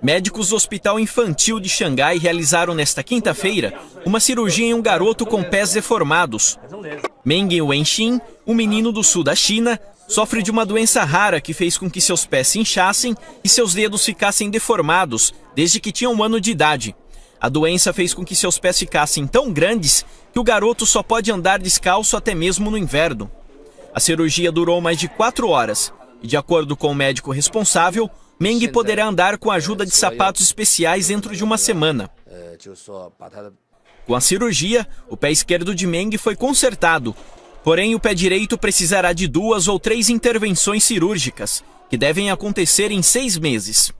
Médicos do Hospital Infantil de Xangai realizaram nesta quinta-feira uma cirurgia em um garoto com pés deformados. Meng Wenxin, um menino do sul da China, sofre de uma doença rara que fez com que seus pés se inchassem e seus dedos ficassem deformados desde que tinha um ano de idade. A doença fez com que seus pés ficassem tão grandes que o garoto só pode andar descalço até mesmo no inverno. A cirurgia durou mais de quatro horas de acordo com o médico responsável, Meng poderá andar com a ajuda de sapatos especiais dentro de uma é, semana. É, com a cirurgia, o pé esquerdo de Meng foi consertado. Porém, o pé direito precisará de duas ou três intervenções cirúrgicas, que devem acontecer em seis meses.